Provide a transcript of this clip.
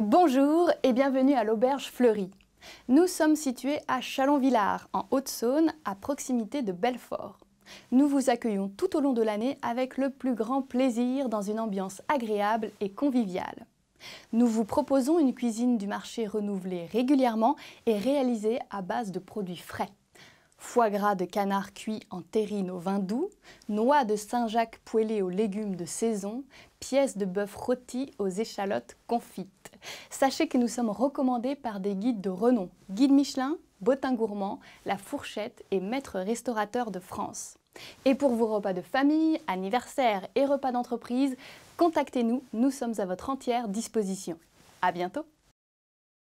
Bonjour et bienvenue à l'Auberge Fleurie. Nous sommes situés à Chalon-Villard, en Haute-Saône, à proximité de Belfort. Nous vous accueillons tout au long de l'année avec le plus grand plaisir dans une ambiance agréable et conviviale. Nous vous proposons une cuisine du marché renouvelée régulièrement et réalisée à base de produits frais foie gras de canard cuit en terrine au vin doux, noix de Saint-Jacques poêlées aux légumes de saison, pièces de bœuf rôti aux échalotes confites. Sachez que nous sommes recommandés par des guides de renom, Guide Michelin, Botin Gourmand, La Fourchette et Maître Restaurateur de France. Et pour vos repas de famille, anniversaires et repas d'entreprise, contactez-nous, nous sommes à votre entière disposition. À bientôt